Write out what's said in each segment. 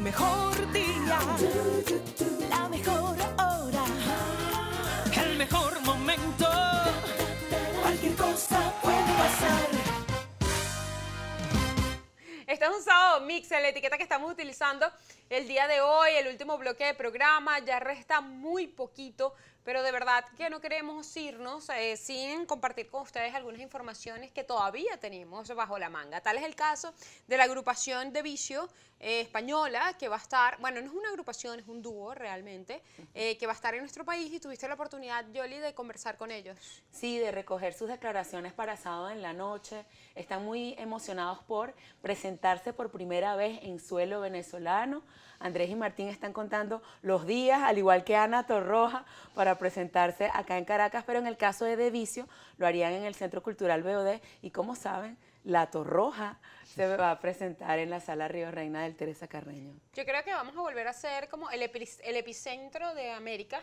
mejor día, la mejor hora, el mejor momento. Cualquier cosa puede pasar. Este es un sábado mixer, la etiqueta que estamos utilizando el día de hoy, el último bloque de programa. Ya resta muy poquito pero de verdad que no queremos irnos eh, sin compartir con ustedes algunas informaciones que todavía tenemos bajo la manga. Tal es el caso de la agrupación de vicio eh, española que va a estar, bueno, no es una agrupación, es un dúo realmente, eh, que va a estar en nuestro país y tuviste la oportunidad, Yoli, de conversar con ellos. Sí, de recoger sus declaraciones para sábado en la noche. Están muy emocionados por presentarse por primera vez en suelo venezolano Andrés y Martín están contando los días, al igual que Ana Torroja, para presentarse acá en Caracas, pero en el caso de Devicio lo harían en el Centro Cultural BOD y como saben, la Torroja se va a presentar en la sala Río Reina del Teresa Carreño. Yo creo que vamos a volver a ser como el, el epicentro de América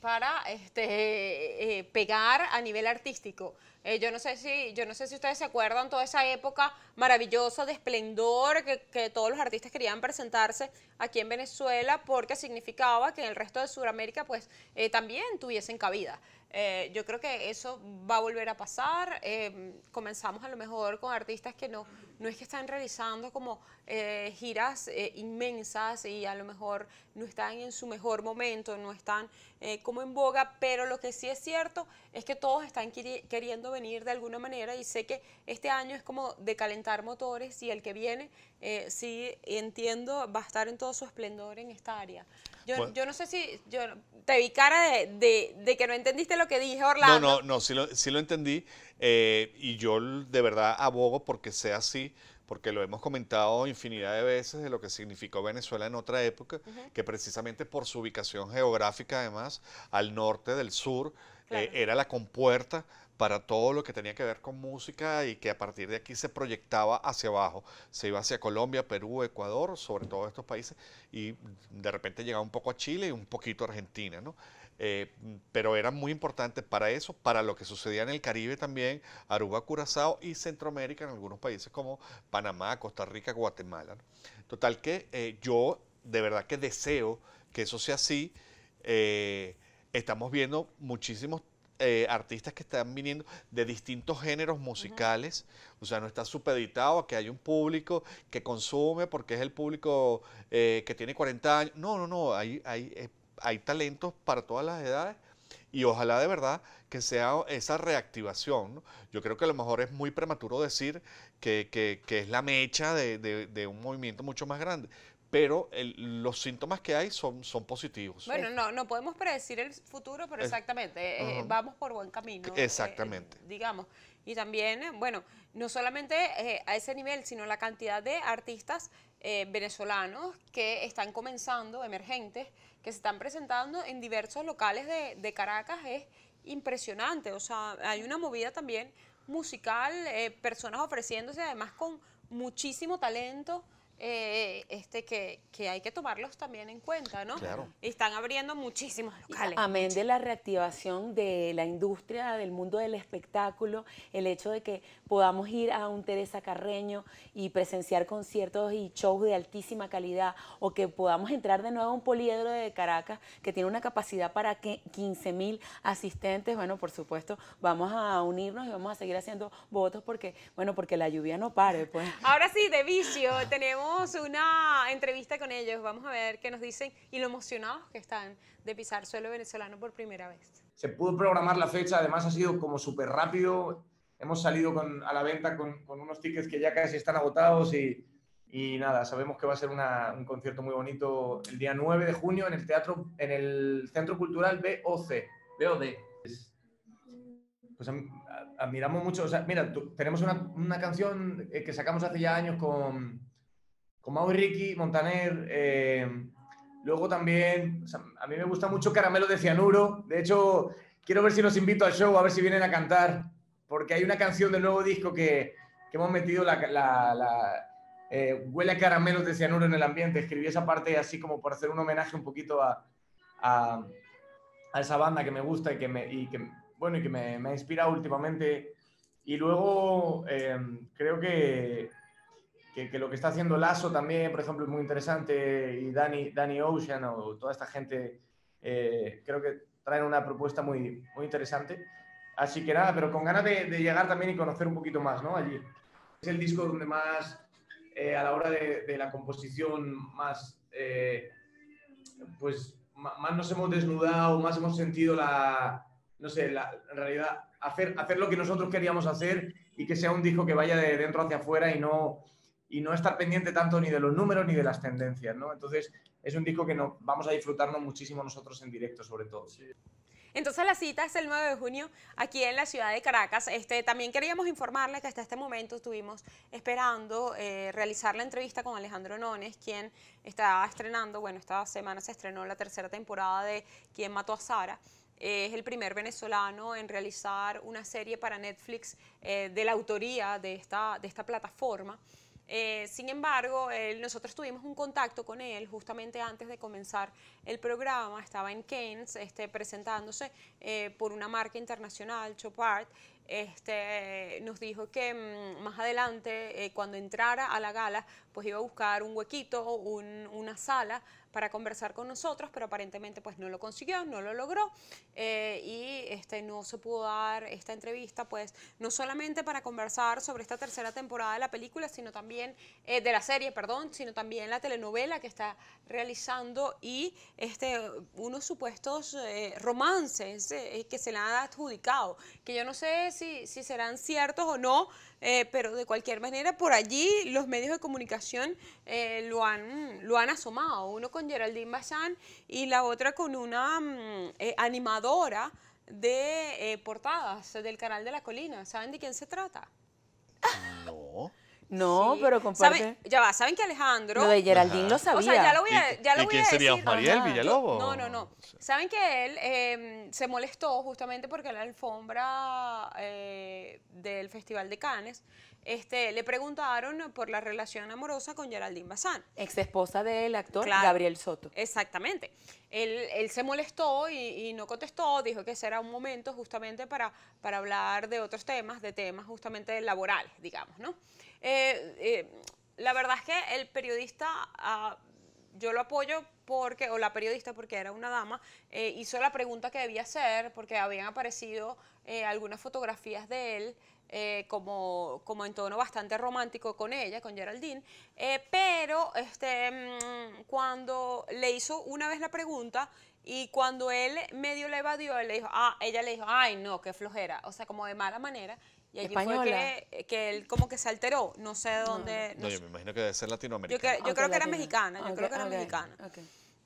para este, eh, eh, pegar a nivel artístico. Eh, yo, no sé si, yo no sé si ustedes se acuerdan toda esa época maravillosa de esplendor que, todos los artistas querían presentarse aquí en Venezuela porque significaba que en el resto de Sudamérica pues también tuviesen cabida. yo creo que eso va a volver a pasar. comenzamos a lo mejor con artistas que no no es que están realizando como eh, giras eh, inmensas y a lo mejor no están en su mejor momento, no están eh, como en boga, pero lo que sí es cierto es que todos están queriendo venir de alguna manera y sé que este año es como de calentar motores y el que viene, sí entiendo, va a estar en todo su esplendor en esta área. Yo, no sé si yo te vi cara de, que no entendiste lo que dije, Orlando. No, no, no, sí lo, sí lo entendí eh, y yo de verdad abogo porque sea así, porque lo hemos comentado infinidad de veces de lo que significó Venezuela en otra época, que precisamente por su ubicación geográfica además, al norte del sur, eh, era la compuerta para todo lo que tenía que ver con música y que a partir de aquí se proyectaba hacia abajo. Se iba hacia Colombia, Perú, Ecuador, sobre todo estos países, y de repente llegaba un poco a Chile y un poquito a Argentina, ¿no? Eh, pero era muy importante para eso, para lo que sucedía en el Caribe también, Aruba, Curazao y Centroamérica en algunos países como Panamá, Costa Rica, Guatemala. Total que eh, yo de verdad que deseo que eso sea así estamos viendo muchísimos eh, artistas que están viniendo de distintos géneros musicales, o sea, no está supeditado a que hay un público que consume porque es el público eh, que tiene 40 años, no, no, no, hay, hay, eh, hay talentos para todas las edades y ojalá de verdad que sea esa reactivación. Yo creo que a lo mejor es muy prematuro decir que, es la mecha de, un movimiento mucho más grande, pero los síntomas que hay son, son positivos. Bueno, no, no podemos predecir el futuro, pero exactamente, eh, eh, vamos por buen camino. Eh, exactamente. digamos. Y también, bueno, no solamente a ese nivel, sino la cantidad de artistas eh, venezolanos que están comenzando, emergentes, que se están presentando en diversos locales de, Caracas es impresionante. O sea, hay una movida también musical, eh, personas ofreciéndose además con muchísimo talento eh, este, que, hay que tomarlos también en cuenta, ¿no? Claro. Y están abriendo muchísimos locales. amén de la reactivación de la industria, del mundo del espectáculo, el hecho de que podamos ir a un Teresa Carreño y presenciar conciertos y shows de altísima calidad, o que podamos entrar de nuevo a un poliedro de Caracas que tiene una capacidad para 15 mil asistentes, bueno, por supuesto, vamos a unirnos y vamos a seguir haciendo votos porque, bueno, porque la lluvia no pare, pues. Ahora sí, de vicio tenemos una entrevista con ellos. Vamos a ver qué nos dicen y lo emocionados que están de pisar suelo venezolano por primera vez. Se pudo programar la fecha, además ha sido como súper rápido. Hemos salido a la venta con, unos tickets que ya casi están agotados y, nada, sabemos que va a ser un concierto muy bonito el día 9 de junio en el teatro, en el Centro Cultural BOC. BOD pues admiramos mucho, o sea, mira, tenemos una, una, canción eh, que sacamos hace ya años con, como Mau Ricky, Montaner. Eh, luego también, a mí me gusta mucho Caramelo de Cianuro. De hecho, quiero ver si los invito al show, a ver si vienen a cantar, porque hay una canción del nuevo disco que, hemos metido la... Eh, huele a caramelos de cianuro en el ambiente. Escribí esa parte así como por hacer un homenaje un poquito a, a, esa banda que me gusta y que me, y bueno, y que me, ha inspirado últimamente. Y luego eh, creo que que, lo que está haciendo Lasso también, por ejemplo, es muy interesante, y Dani, Ocean o toda esta gente, eh, creo que traen una propuesta muy, muy interesante. Así que nada, pero con ganas de, llegar también y conocer un poquito más, ¿no? Allí. Es el disco donde más, eh, a la hora de, la composición, más, eh, pues, más nos hemos desnudado, más hemos sentido la, no sé, la, en realidad, hacer, hacer lo que nosotros queríamos hacer y que sea un disco que vaya de dentro hacia afuera y no y no estar pendiente tanto ni de los números ni de las tendencias, ¿no? Entonces, es un disco que no, vamos a disfrutarnos muchísimo nosotros en directo, sobre todo. Entonces la cita es el 9 de junio aquí en la ciudad de Caracas. Este, también queríamos informarles que hasta este momento estuvimos esperando eh, realizar la entrevista con Alejandro Nones, quien está estrenando, bueno, esta semana se estrenó la tercera temporada de Quién mató a Sara. es el primer venezolano en realizar una serie para Netflix eh, de la autoría de esta, de esta plataforma. Eh, sin embargo, nosotros tuvimos un contacto con él justamente antes de comenzar el programa. Estaba en Keynes este, presentándose eh, por una marca internacional, chopart Este, nos dijo que mm, más adelante, eh, cuando entrara a la gala, pues iba a buscar un huequito, un, una sala para conversar con nosotros, pero aparentemente pues no lo consiguió, no lo logró eh, y este, no se pudo dar esta entrevista pues no solamente para conversar sobre esta tercera temporada de la película, sino también eh, de la serie, perdón, sino también la telenovela que está realizando y este, unos supuestos eh, romances que se le han adjudicado, que yo no sé si, si serán ciertos o no, eh, pero de cualquier manera por allí los medios de comunicación eh, lo, han, lo asomado, uno con Geraldine Bassan y la otra con una mm, eh, animadora de portadas del canal de la colina. ¿Saben de quién se trata? No. No, pero comparte. Ya va, ¿saben que Alejandro? Lo de Geraldine lo sabía. O sea, ya lo voy a, ya ¿Y quién sería decir. Mariel Villalobos? No, no, no. ¿Saben que él em, se molestó justamente porque la alfombra eh, del Festival de Cannes este, le preguntaron por la relación amorosa con Geraldine Bazán. Ex esposa del actor Gabriel Soto. Exactamente. Él, se molestó y, no contestó, dijo que ese era un momento justamente para, para hablar de otros temas, de temas justamente laborales, digamos, ¿no? Eh, eh, la verdad es que el periodista, ah, yo lo apoyo porque, o la periodista porque era una dama, eh, hizo la pregunta que debía hacer porque habían aparecido algunas fotografías de él eh, como, como en tono bastante romántico con ella, con Geraldine, eh, pero este, mm, cuando le hizo una vez la pregunta y cuando él medio le evadió, le dijo, ah, ella le dijo, ay no, qué flojera, o sea, como de mala manera. Y allí fue que, él como que se alteró, no sé dónde. No, yo me imagino que debe ser latinoamericana. Yo, creo que era mexicana, yo creo que era mexicana.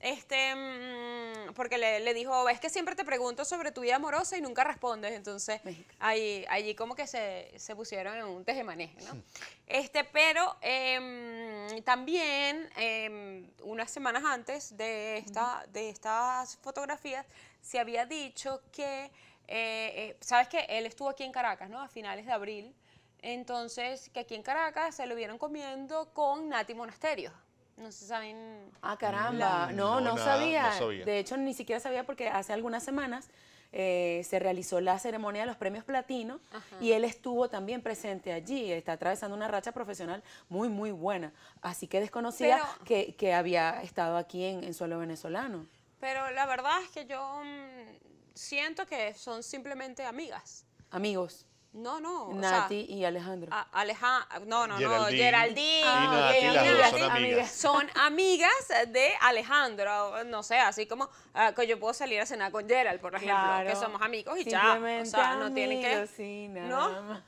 Este, mm, porque le, dijo, es que siempre te pregunto sobre tu vida amorosa y nunca respondes. Entonces, ahí, allí como que se, pusieron en un tejemaneje, ¿no? Este, pero em, también em, unas semanas antes de, de estas fotografías se había dicho que, eh, eh, ¿sabes que Él estuvo aquí en Caracas, ¿no? A finales de abril. Entonces, que aquí en Caracas se lo vieron comiendo con Nati Monasterio. No se saben. Ah, caramba. No, no, sabía. De hecho, ni siquiera sabía porque hace algunas semanas eh, se realizó la ceremonia de los premios platino y él estuvo también presente allí. Está atravesando una racha profesional muy, muy buena. Así que desconocía que, había estado aquí en, en suelo venezolano. Pero la verdad es que yo mm, siento que son simplemente amigas. Amigos. No, no. Nati y Alejandro. Alejandro, no, no, no. Geraldine ah, y Nati, son amigas. Son amigas de Alejandro, no sé, así como ah, que yo puedo salir a cenar con Gerald, por ejemplo, que somos amigos y ya. O sea, no tienen que. Sí, nada ¿No?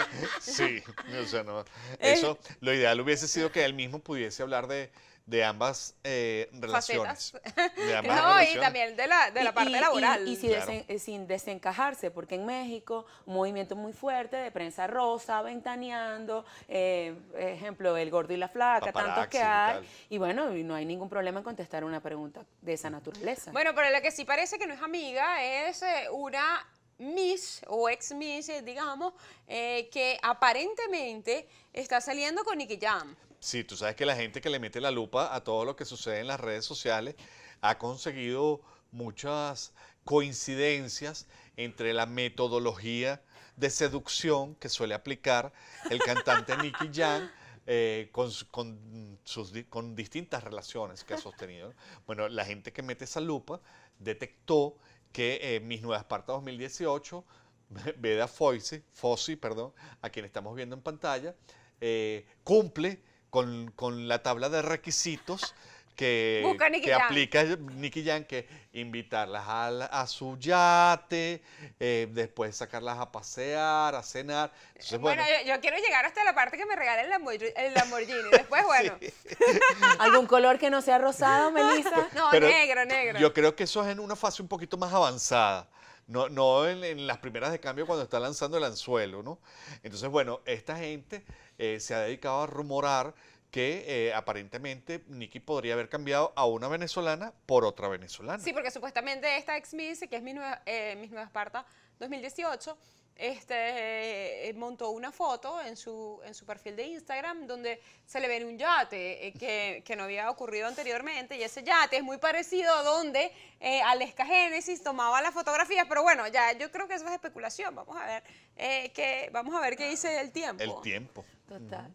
sí, o sea, no. Eh. Eso, lo ideal hubiese sido que él mismo pudiese hablar de de ambas eh, relaciones. no, y también de la, parte laboral. Y, sin desencajarse, porque en México, movimiento muy fuerte de prensa rosa, ventaneando, eh, ejemplo, el gordo y la flaca, tantos que hay. Y, bueno, no hay ningún problema en contestar una pregunta de esa naturaleza. Bueno, pero la que sí parece que no es amiga es eh, una Miss o ex Miss, digamos, que aparentemente está saliendo con Nicky Jam. Sí, tú sabes que la gente que le mete la lupa a todo lo que sucede en las redes sociales ha conseguido muchas coincidencias entre la metodología de seducción que suele aplicar el cantante Nicky Young eh, con, sus, con, distintas relaciones que ha sostenido. Bueno, la gente que mete esa lupa detectó que eh, Mis Nuevas Esparta 2018, Veda Fosse, Fossi, perdón, a quien estamos viendo en pantalla, eh, cumple con, la tabla de requisitos que, que aplica Nicky Yan, que invitarlas a, su yate, eh, después sacarlas a pasear, a cenar. bueno, yo, quiero llegar hasta la parte que me regalen el Lamborghini. Después, bueno. ¿Algún color que no sea rosado, Melissa? No, negro, negro. Yo creo que eso es en una fase un poquito más avanzada no, no en, las primeras de cambio cuando está lanzando el anzuelo, ¿no? Entonces, bueno, esta gente eh, se ha dedicado a rumorar que eh, aparentemente Nicky podría haber cambiado a una venezolana por otra venezolana. Sí, porque supuestamente esta ex Miss, que es mi nueva, eh, Miss Nueva Esparta 2018, este, eh, montó una foto en su, en su perfil de Instagram donde se le ve un yate que, no había ocurrido anteriormente y ese yate es muy parecido a donde eh, Aleska Génesis tomaba las fotografías, pero bueno, ya yo creo que eso es especulación, vamos a ver, que, vamos a ver qué dice el tiempo. El tiempo. Total.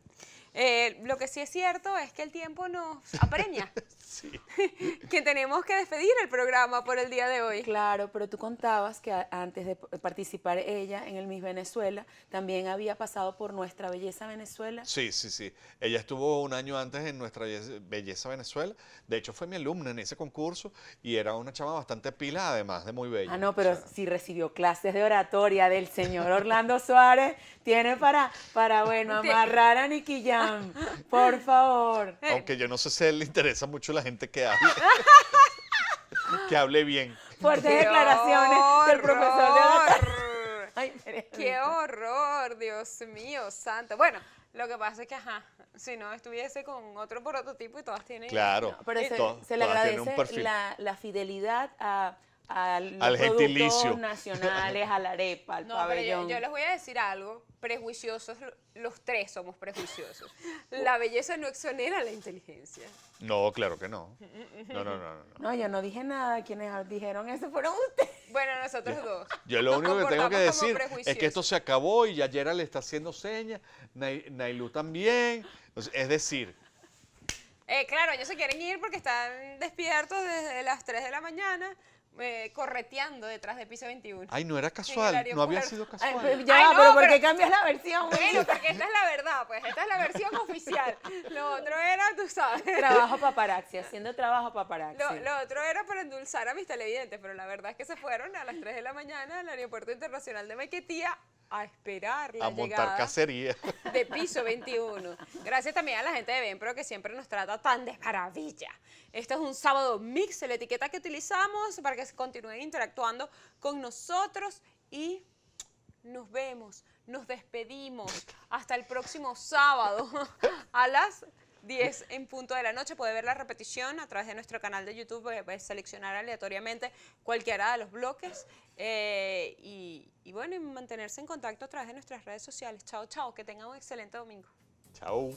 Eh, lo que sí es cierto es que el tiempo nos apremia. sí. que tenemos que despedir el programa por el día de hoy. Claro, pero tú contabas que antes de participar ella en el Miss Venezuela, también había pasado por Nuestra Belleza Venezuela. Sí, sí, sí. Ella estuvo un año antes en Nuestra Belleza Venezuela. De hecho, fue mi alumna en ese concurso y era una chama bastante pila, además de muy bella. Ah, no, pero sí recibió clases de oratoria del señor Orlando Suárez. Tiene para, para bueno, amarrar a Niquilla por favor. Eh. Aunque yo no sé si él le interesa mucho la gente que hable. que hable bien. Fuertes declaraciones del profesor de ¡Qué horror! Dios mío, santo. Bueno, lo que pasa es que, ajá, si no estuviese con otro prototipo y todas tienen. Claro. pero eh, se, le agradece la, fidelidad a al, al gentilicio. nacionales, a la arepa, al no, pabellón. Pero yo, les voy a decir algo, prejuiciosos, los tres somos prejuiciosos. La belleza no exonera la inteligencia. No, claro que no. No, no, no, no. No, yo no dije nada, quienes dijeron eso fueron ustedes. Bueno, nosotros dos. Yo lo único que tengo que decir es que esto se acabó y Yera le está haciendo señas, Nailu también, es decir... Eh, claro, ellos se quieren ir porque están despiertos desde las 3 de la mañana. Eh, correteando detrás de piso 21. Ay, no era casual, no había sido casual. ya, pero ¿por qué cambias la versión? Bueno, porque esta es la verdad, pues esta es la versión oficial. Lo otro era, tú sabes. Trabajo paparaxi, haciendo trabajo paparaxi. Lo, lo, otro era para endulzar a mis televidentes, pero la verdad es que se fueron a las 3 de la mañana al Aeropuerto Internacional de Maquetía a esperar a montar cacería. de piso 21. Gracias también a la gente de Benpro que siempre nos trata tan de maravilla. Este es un sábado mix, la etiqueta que utilizamos para que continúen interactuando con nosotros y nos vemos, nos despedimos hasta el próximo sábado a las 10 en punto de la noche. Puede ver la repetición a través de nuestro canal de YouTube, puede seleccionar aleatoriamente cualquiera de los bloques eh, bueno, y mantenerse en contacto a través de nuestras redes sociales. Chao, chao, que tengan un excelente domingo. Chao.